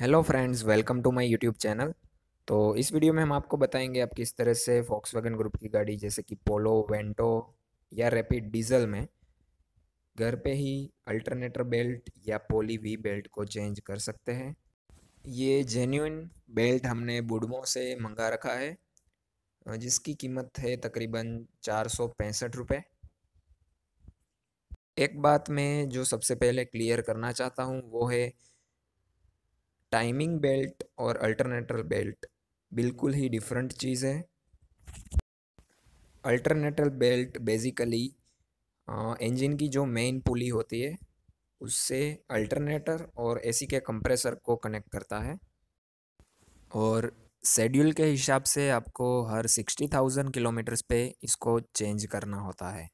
hello friends welcome to my YouTube channel तो इस video में हम आपको बताएंगे आप किस तरह से फॉक्स ग्रुप की गाड़ी जैसे कि पोलो वेंटो या रैपिड डीजल में घर पे ही अल्टरनेटर बेल्ट या पोली वी बेल्ट को चेंज कर सकते हैं ये जेन्यून बेल्ट हमने बुडमो से मंगा रखा है जिसकी कीमत है तकरीबन चार सौ पैंसठ रुपये एक बात मैं जो सबसे पहले क्लियर करना चाहता हूँ वो है टाइमिंग बेल्ट और अल्टरनेटर बेल्ट बिल्कुल ही डिफरेंट चीज़ है अल्टरनेटर बेल्ट बेसिकली इंजन की जो मेन पुली होती है उससे अल्टरनेटर और एसी के कंप्रेसर को कनेक्ट करता है और शेड्यूल के हिसाब से आपको हर सिक्सटी थाउजेंड किलोमीटर्स पे इसको चेंज करना होता है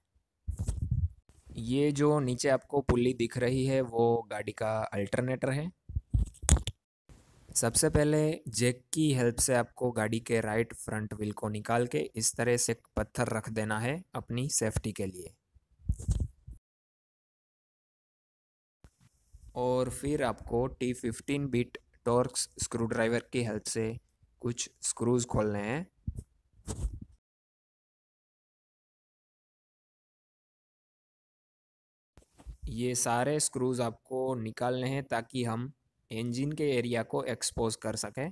ये जो नीचे आपको पुली दिख रही है वो गाड़ी का अल्टरनेटर है सबसे पहले जेक की हेल्प से आपको गाड़ी के राइट फ्रंट व्हील को निकाल के इस तरह से पत्थर रख देना है अपनी सेफ्टी के लिए और फिर आपको T fifteen bit torx screw driver की हेल्प से कुछ स्क्रूज खोलने हैं ये सारे स्क्रूज आपको निकालने हैं ताकि हम इंजन के एरिया को एक्सपोज कर सकें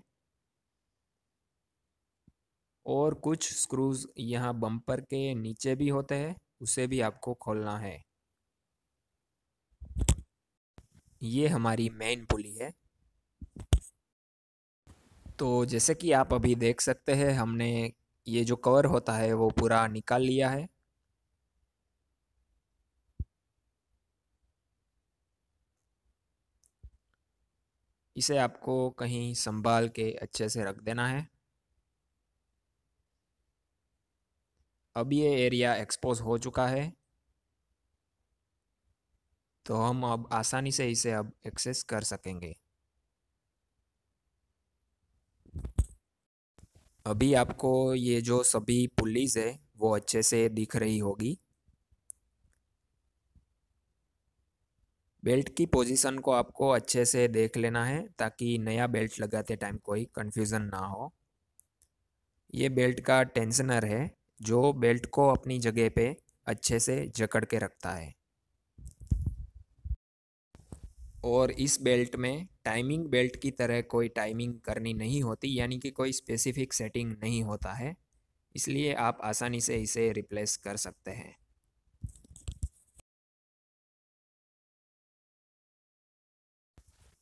और कुछ स्क्रूज यहाँ बम्पर के नीचे भी होते हैं उसे भी आपको खोलना है ये हमारी मेन पुली है तो जैसे कि आप अभी देख सकते हैं हमने ये जो कवर होता है वो पूरा निकाल लिया है इसे आपको कहीं संभाल के अच्छे से रख देना है अब ये एरिया एक्सपोज हो चुका है तो हम अब आसानी से इसे अब एक्सेस कर सकेंगे अभी आपको ये जो सभी पुलिस है वो अच्छे से दिख रही होगी बेल्ट की पोजीशन को आपको अच्छे से देख लेना है ताकि नया बेल्ट लगाते टाइम कोई कन्फ्यूज़न ना हो ये बेल्ट का टेंसनर है जो बेल्ट को अपनी जगह पे अच्छे से जकड़ के रखता है और इस बेल्ट में टाइमिंग बेल्ट की तरह कोई टाइमिंग करनी नहीं होती यानी कि कोई स्पेसिफिक सेटिंग नहीं होता है इसलिए आप आसानी से इसे रिप्लेस कर सकते हैं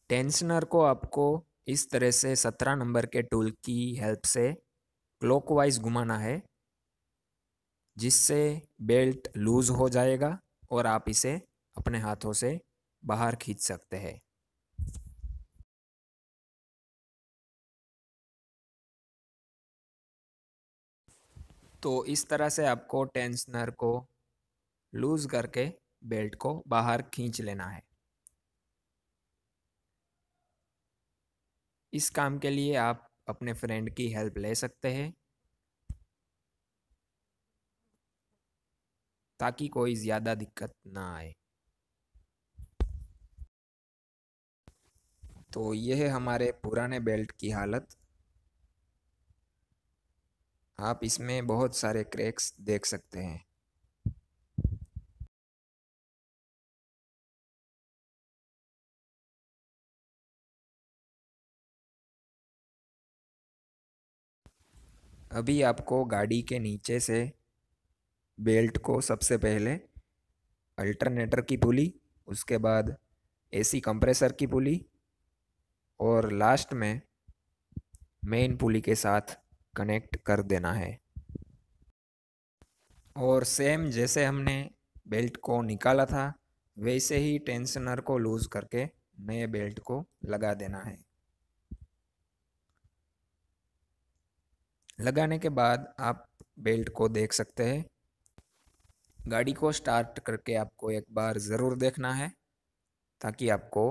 टेंशनर को आपको इस तरह से सत्रह नंबर के टूल की हेल्प से क्लॉकवाइज घुमाना है जिससे बेल्ट लूज़ हो जाएगा और आप इसे अपने हाथों से बाहर खींच सकते हैं तो इस तरह से आपको टेंसनर को लूज़ करके बेल्ट को बाहर खींच लेना है इस काम के लिए आप अपने फ्रेंड की हेल्प ले सकते हैं ताकि कोई ज़्यादा दिक्कत ना आए तो यह है हमारे पुराने बेल्ट की हालत आप इसमें बहुत सारे क्रैक्स देख सकते हैं अभी आपको गाड़ी के नीचे से बेल्ट को सबसे पहले अल्टरनेटर की पुली उसके बाद एसी कंप्रेसर की पुली और लास्ट में मेन पुली के साथ कनेक्ट कर देना है और सेम जैसे हमने बेल्ट को निकाला था वैसे ही टेंशनर को लूज़ करके नए बेल्ट को लगा देना है लगाने के बाद आप बेल्ट को देख सकते हैं गाड़ी को स्टार्ट करके आपको एक बार ज़रूर देखना है ताकि आपको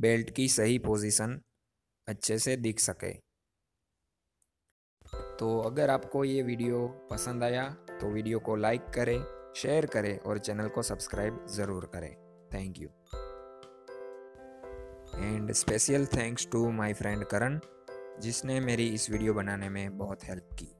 बेल्ट की सही पोजीशन अच्छे से दिख सके तो अगर आपको ये वीडियो पसंद आया तो वीडियो को लाइक करें शेयर करें और चैनल को सब्सक्राइब ज़रूर करें thank you and special thanks to my friend Karan जिसने मेरी इस वीडियो बनाने में बहुत हेल्प की